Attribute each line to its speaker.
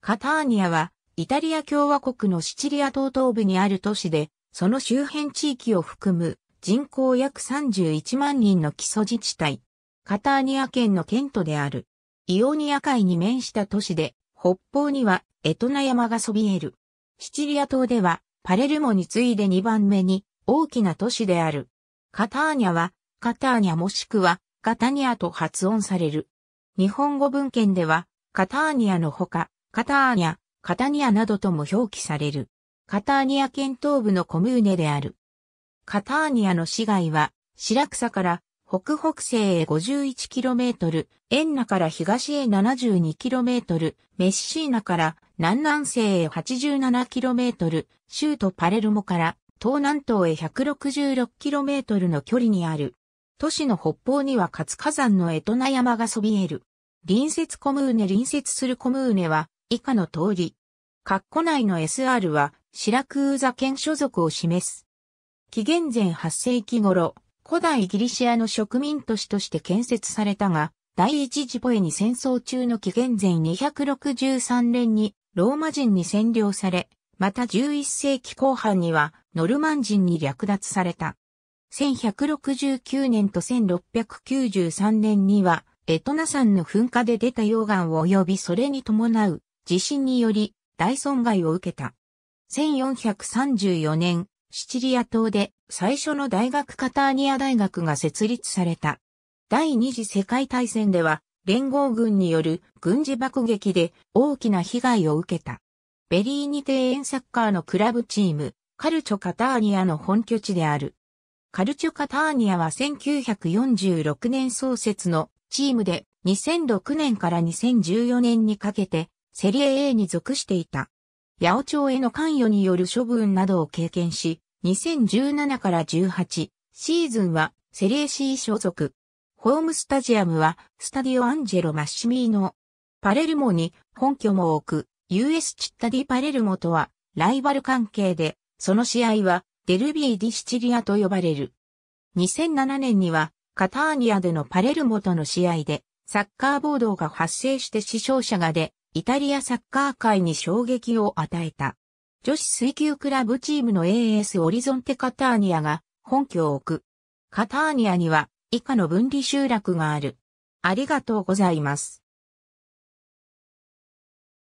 Speaker 1: カターニアは、イタリア共和国のシチリア島東部にある都市で、その周辺地域を含む人口約31万人の基礎自治体。カターニア県の県都である。イオニア海に面した都市で、北方にはエトナ山がそびえる。シチリア島では、パレルモに次いで2番目に大きな都市である。カターニャは、カターニャもしくは、カタニアと発音される。日本語文献では、カターニアのほか、カターニャ、カタニアなどとも表記される。カターニア県東部のコムーネである。カターニアの市街は、白草から北北西へ 51km、エンナから東へ 72km、メッシーナから南南西へ 87km、州都パレルモから東南東へ 166km の距離にある。都市の北方には活火山のエトナ山がそびえる。隣接コムーネ隣接するコムーネは以下の通り。括弧内の SR は、シラクーザ県所属を示す。紀元前8世紀頃、古代ギリシアの植民都市として建設されたが、第一次ポエに戦争中の紀元前263年にローマ人に占領され、また11世紀後半にはノルマン人に略奪された。1169年と1693年にはエトナ山の噴火で出た溶岩を及びそれに伴う地震により大損害を受けた。1434年、シチリア島で最初の大学カターニア大学が設立された。第二次世界大戦では連合軍による軍事爆撃で大きな被害を受けた。ベリーニ庭園サッカーのクラブチーム、カルチョカターニアの本拠地である。カルチョカターニアは1946年創設のチームで2006年から2014年にかけてセリエ A に属していた。八百長への関与による処分などを経験し、2017から18シーズンはセリエ C 所属。ホームスタジアムはスタディオアンジェロ・マッシミーノ。パレルモに本拠も置く US チッタディ・パレルモとはライバル関係で、その試合はデルビー・ディ・シチリアと呼ばれる。2007年にはカターニアでのパレルモとの試合でサッカー暴動が発生して死傷者が出、イタリアサッカー界に衝撃を与えた。女子水球クラブチームの AS オリゾンテカターニアが本拠を置く。カターニアには以下の分離集落がある。ありがとうございます。